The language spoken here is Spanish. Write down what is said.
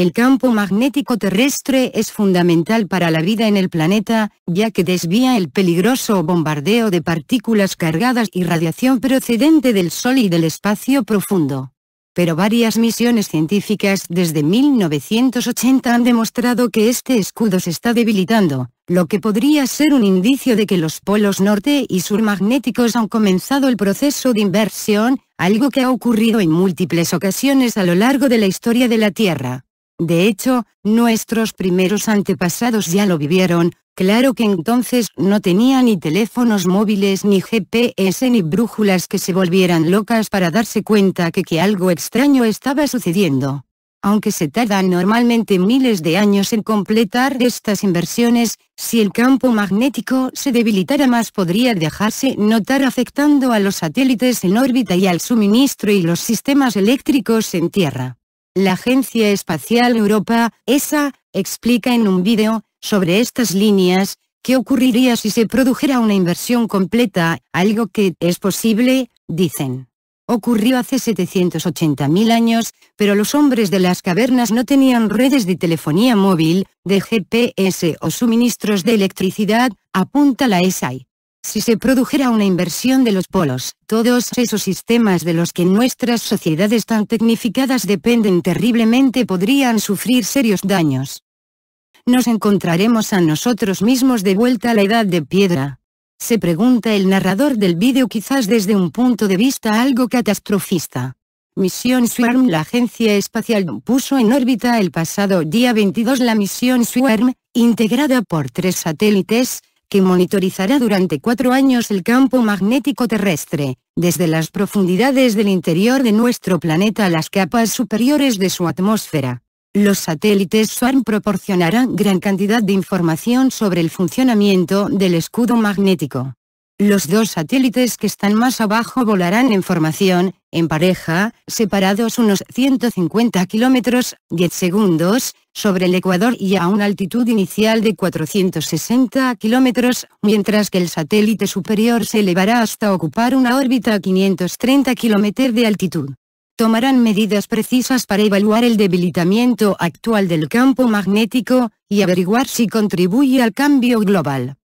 El campo magnético terrestre es fundamental para la vida en el planeta, ya que desvía el peligroso bombardeo de partículas cargadas y radiación procedente del Sol y del espacio profundo. Pero varias misiones científicas desde 1980 han demostrado que este escudo se está debilitando, lo que podría ser un indicio de que los polos norte y sur magnéticos han comenzado el proceso de inversión, algo que ha ocurrido en múltiples ocasiones a lo largo de la historia de la Tierra. De hecho, nuestros primeros antepasados ya lo vivieron, claro que entonces no tenía ni teléfonos móviles ni GPS ni brújulas que se volvieran locas para darse cuenta que, que algo extraño estaba sucediendo. Aunque se tardan normalmente miles de años en completar estas inversiones, si el campo magnético se debilitara más podría dejarse notar afectando a los satélites en órbita y al suministro y los sistemas eléctricos en Tierra. La Agencia Espacial Europa, ESA, explica en un vídeo, sobre estas líneas, qué ocurriría si se produjera una inversión completa, algo que es posible, dicen. Ocurrió hace 780.000 años, pero los hombres de las cavernas no tenían redes de telefonía móvil, de GPS o suministros de electricidad, apunta la ESAI. Si se produjera una inversión de los polos, todos esos sistemas de los que nuestras sociedades tan tecnificadas dependen terriblemente podrían sufrir serios daños. Nos encontraremos a nosotros mismos de vuelta a la edad de piedra. Se pregunta el narrador del vídeo quizás desde un punto de vista algo catastrofista. Misión Swarm La agencia espacial puso en órbita el pasado día 22 la misión Swarm, integrada por tres satélites, que monitorizará durante cuatro años el campo magnético terrestre, desde las profundidades del interior de nuestro planeta a las capas superiores de su atmósfera. Los satélites SWARM proporcionarán gran cantidad de información sobre el funcionamiento del escudo magnético. Los dos satélites que están más abajo volarán en formación, en pareja, separados unos 150 kilómetros, 10 segundos, sobre el Ecuador y a una altitud inicial de 460 kilómetros, mientras que el satélite superior se elevará hasta ocupar una órbita a 530 kilómetros de altitud. Tomarán medidas precisas para evaluar el debilitamiento actual del campo magnético, y averiguar si contribuye al cambio global.